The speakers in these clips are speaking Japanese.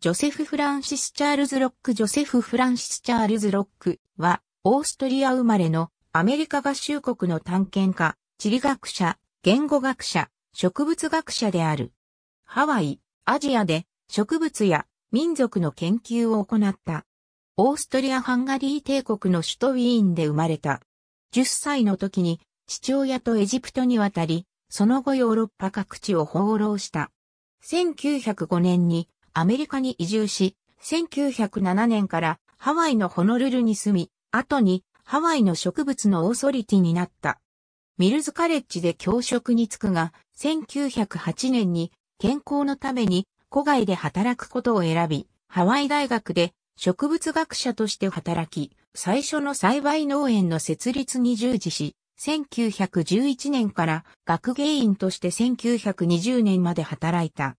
ジョセフ・フランシス・チャールズ・ロックジョセフ・フランシス・チャールズ・ロックは、オーストリア生まれのアメリカ合衆国の探検家、地理学者、言語学者、植物学者である。ハワイ、アジアで植物や民族の研究を行った。オーストリア・ハンガリー帝国の首都ウィーンで生まれた。10歳の時に父親とエジプトに渡り、その後ヨーロッパ各地を放浪した。1905年にアメリカに移住し、1907年からハワイのホノルルに住み、後にハワイの植物のオーソリティになった。ミルズカレッジで教職に就くが、1908年に健康のために古外で働くことを選び、ハワイ大学で植物学者として働き、最初の栽培農園の設立に従事し、1911年から学芸員として1920年まで働いた。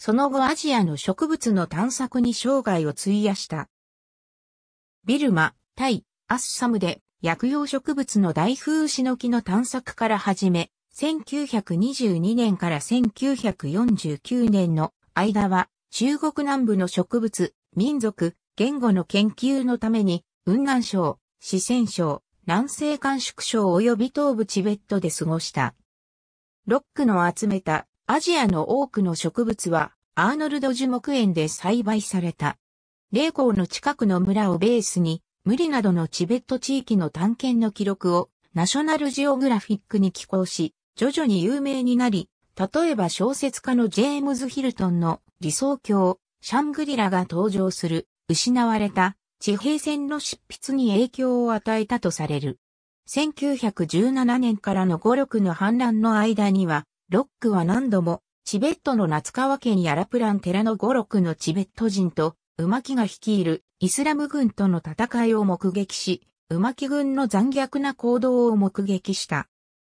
その後アジアの植物の探索に生涯を費やした。ビルマ、タイ、アッサムで薬用植物の大風牛の木の探索から始め、1922年から1949年の間は中国南部の植物、民族、言語の研究のために、雲南省、四川省、南西甘粛省及び東部チベットで過ごした。ロックの集めたアジアの多くの植物はアーノルド樹木園で栽培された。霊光の近くの村をベースに、無理などのチベット地域の探検の記録をナショナルジオグラフィックに寄稿し、徐々に有名になり、例えば小説家のジェームズ・ヒルトンの理想郷、シャングリラが登場する、失われた地平線の執筆に影響を与えたとされる。1917年からの語録の反乱の間には、ロックは何度も、チベットの夏川県やラプラン寺の五六のチベット人と、馬木が率いるイスラム軍との戦いを目撃し、馬木軍の残虐な行動を目撃した。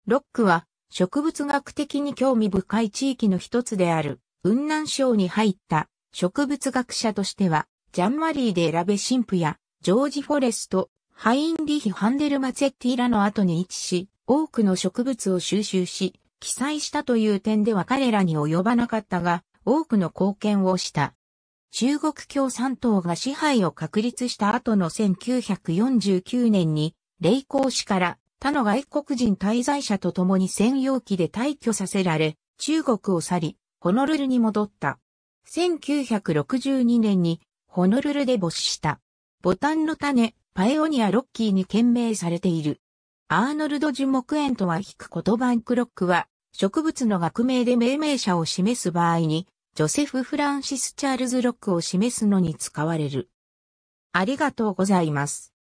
ロックは植物学的に興味深い地域の一つである、雲南省に入った植物学者としては、ジャンマリーで選べ神父や、ジョージ・フォレスト、ハインリヒ・ハンデル・マツェッティらの後に位置し、多くの植物を収集し、記載したという点では彼らに及ばなかったが、多くの貢献をした。中国共産党が支配を確立した後の1949年に、霊光氏から他の外国人滞在者と共に専用機で退去させられ、中国を去り、ホノルルに戻った。1962年にホノルルで没した。ボタンの種、パイオニアロッキーに懸命されている。アーノルド樹木園とは引く言葉クロックは、植物の学名で命名者を示す場合に、ジョセフ・フランシス・チャールズ・ロックを示すのに使われる。ありがとうございます。